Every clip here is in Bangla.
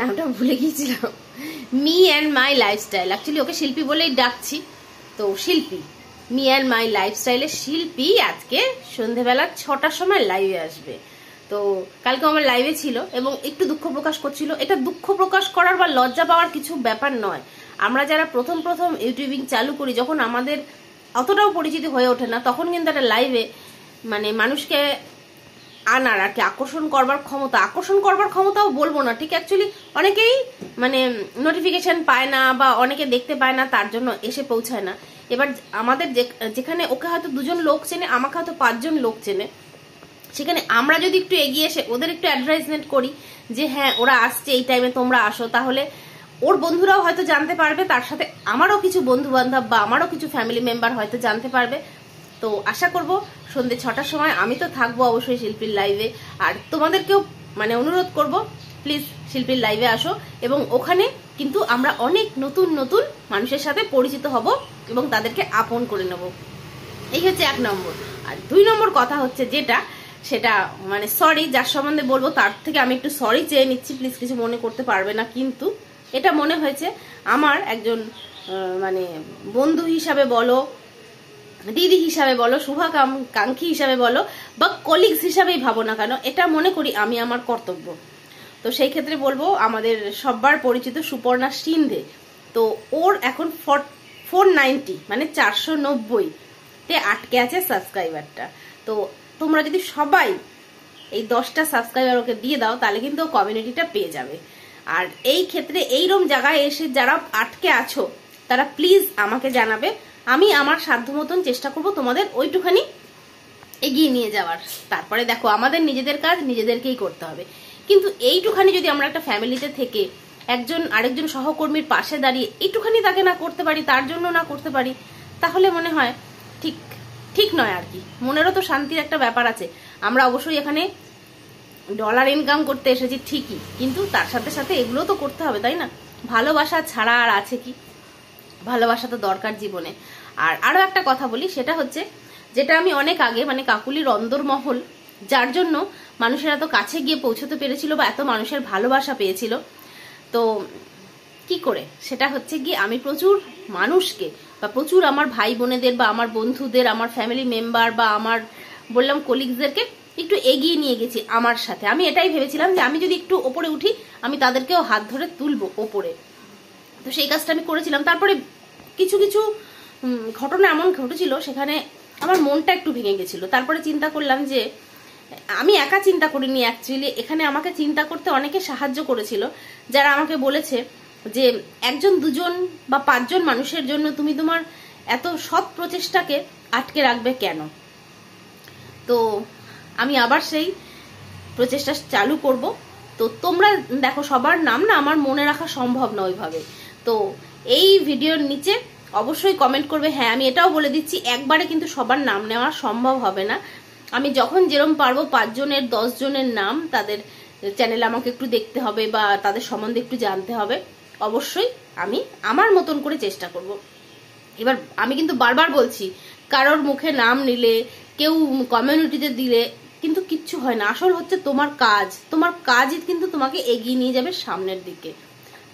নামটা ভুলে গিয়েছিলাম me and my lifestyle actually okay Shilpi বলেই ডাকছি তো শিল্পী মি অ্যান্ড মাই লাইফস্টাইলের শিল্পী আজকে সন্ধেবেলা ছটার সময় লাইভে আসবে তো কালকে আমার লাইভে ছিল এবং একটু দুঃখ প্রকাশ করছিল এটা দুঃখ প্রকাশ করার বা লজ্জা পাওয়ার কিছু ব্যাপার নয় আমরা যারা প্রথম প্রথম ইউটিউবিং চালু করি যখন আমাদের অতটাও পরিচিত হয়ে ওঠে না তখন কিন্তু একটা লাইভে মানে মানুষকে আনার আর কি আকর্ষণ করবার ক্ষমতা আকর্ষণ করবার ক্ষমতাও বলবো না ঠিক অ্যাকচুয়ালি অনেকেই মানে নোটিফিকেশান পায় না বা অনেকে দেখতে পায় না তার জন্য এসে পৌঁছায় না এবার আমাদের যেখানে ওকে হয়তো দুজন লোক চেনে আমাকে হয়তো পাঁচজন লোক চেনে সেখানে আমরা যদি একটু এগিয়ে এসে ওদের একটু অ্যাডভার্টাইজমেন্ট করি যে হ্যাঁ ওরা আসছে এই টাইমে তোমরা আসো তাহলে ওর বন্ধুরাও হয়তো জানতে পারবে তার সাথে আমারও কিছু বন্ধু বান্ধব বা আমারও কিছু ফ্যামিলি মেম্বার হয়তো জানতে পারবে তো আশা করব সন্ধে ছটার সময় আমি তো থাকবো অবশ্যই শিল্পীর লাইভে আর তোমাদেরকেও মানে অনুরোধ করব প্লিজ শিল্পীর লাইভে আসো এবং ওখানে কিন্তু আমরা অনেক নতুন নতুন মানুষের সাথে পরিচিত হব এবং তাদেরকে আপন করে নেব এই হচ্ছে এক নম্বর আর দুই নম্বর কথা হচ্ছে যেটা সেটা মানে সরি যার সম্বন্ধে বলবো তার থেকে আমি একটু সরি চেয়ে নিচ্ছি প্লিজ কিছু মনে করতে পারবে না কিন্তু এটা মনে হয়েছে আমার একজন মানে বন্ধু হিসাবে বলো মানে দিদি হিসাবে বলো শুভাকাঙ্ক্ষী হিসাবে বলো বা কলিগস হিসাবেই ভাবো না কেন এটা মনে করি আমি আমার কর্তব্য তো সেই ক্ষেত্রে বলবো আমাদের সব্বার পরিচিত সুপর্ণা সিন্ধে তো ওর এখন ফোর নাইনটি মানে চারশো নব্বই তে আটকে আছে সাবস্ক্রাইবারটা তো তোমরা যদি সবাই এই দশটা সাবস্ক্রাইবার ওকে দিয়ে দাও তাহলে কিন্তু কমিউনিটিটা পেয়ে যাবে আর এই ক্ষেত্রে এইরকম জায়গায় এসে যারা আটকে আছো তারা প্লিজ আমাকে জানাবে আমি আমার সাধ্য মতন চেষ্টা করব তোমাদের ওইটুখানি এগিয়ে নিয়ে যাওয়ার তারপরে দেখো আমাদের নিজেদের কাজ নিজেদেরকেই করতে হবে কিন্তু এইটুখানি যদি আমরা একটা ফ্যামিলিতে থেকে একজন আরেকজন সহকর্মীর পাশে দাঁড়িয়ে এইটুখানি তাকে না করতে পারি তার জন্য না করতে পারি তাহলে মনে হয় ঠিক ঠিক নয় আর কি মনেরও তো শান্তির একটা ব্যাপার আছে আমরা অবশ্যই এখানে ডলার ইনকাম করতে এসেছি ঠিকই কিন্তু তার সাথে সাথে এগুলো তো করতে হবে তাই না ভালোবাসা ছাড়া আর আছে কি ভালোবাসা তো দরকার জীবনে আর আরও একটা কথা বলি সেটা হচ্ছে যেটা আমি অনেক আগে মানে কাকুলির অন্দরমহল যার জন্য মানুষের এত কাছে গিয়ে পৌঁছতে পেরেছিল বা এত মানুষের ভালোবাসা পেয়েছিল তো কি করে সেটা হচ্ছে গিয়ে আমি প্রচুর মানুষকে বা প্রচুর আমার ভাই বোনেদের বা আমার বন্ধুদের আমার ফ্যামিলি মেম্বার বা আমার বললাম কলিগসদেরকে একটু এগিয়ে নিয়ে গেছি আমার সাথে আমি এটাই ভেবেছিলাম যে আমি যদি একটু ওপরে উঠি আমি তাদেরকেও হাত ধরে তুলবো ওপরে তো সেই কাজটা আমি করেছিলাম তারপরে কিছু কিছু ঘটনা এমন ঘটেছিল সেখানে আমার মনটা একটু ভেঙে গেছিলো তারপরে চিন্তা করলাম যে আমি একা চিন্তা করিনি অ্যাকচুয়ালি এখানে আমাকে চিন্তা করতে অনেকে সাহায্য করেছিল যারা আমাকে বলেছে যে একজন দুজন বা পাঁচজন মানুষের জন্য তুমি তোমার এত সৎ প্রচেষ্টাকে আটকে রাখবে কেন তো আমি আবার সেই প্রচেষ্টা চালু করব তো তোমরা দেখো সবার নাম না আমার মনে রাখা সম্ভব না ওইভাবে তো এই ভিডিওর নিচে অবশ্যই কমেন্ট করবে হ্যাঁ আমি এটাও বলে দিচ্ছি একবারে কিন্তু সবার নাম নেওয়া সম্ভব হবে না আমি যখন যেরম পারবো পাঁচজনের জনের নাম তাদের চ্যানেল আমাকে একটু দেখতে হবে বা তাদের সম্বন্ধে একটু জানতে হবে অবশ্যই আমি আমার মতন করে চেষ্টা করব। এবার আমি কিন্তু বারবার বলছি কারোর মুখে নাম নিলে কেউ কমিউনিটিতে দিলে কিন্তু কিচ্ছু হয় না আসল হচ্ছে তোমার কাজ তোমার কাজই কিন্তু তোমাকে এগিয়ে নিয়ে যাবে সামনের দিকে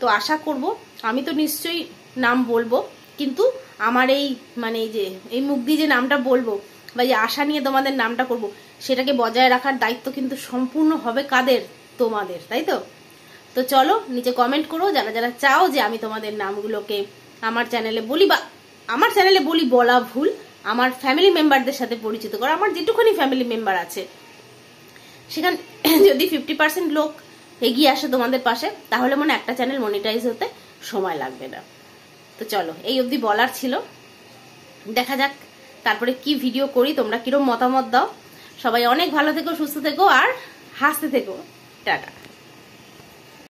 তো আশা করব আমি তো নিশ্চয়ই নাম বলবো কিন্তু আমার এই মানে এই যে এই মুখ দিয়ে যে নামটা বলবো বা যে আশা নিয়ে তোমাদের নামটা করব সেটাকে বজায় রাখার দায়িত্ব কিন্তু সম্পূর্ণ হবে কাদের তোমাদের তাই তো তো চলো নিচে কমেন্ট করো যারা যারা চাও যে আমি তোমাদের নামগুলোকে আমার চ্যানেলে বলি বা আমার চ্যানেলে বলি বলা ভুল আমার ফ্যামিলি মেম্বারদের সাথে পরিচিত করো আমার যেটুকুনি ফ্যামিলি মেম্বার আছে সেখানে যদি ফিফটি পার্সেন্ট লোক এগিয়ে আসে তোমাদের পাশে তাহলে মনে একটা চ্যানেল মনিটাইজ হতে সময় লাগবে না তো চলো এই অবধি বলার ছিল দেখা যাক তারপরে কি ভিডিও করি তোমরা কিরম মতামত দাও সবাই অনেক ভালো থেকো সুস্থ থেকো আর হাসতে থেকো টাটা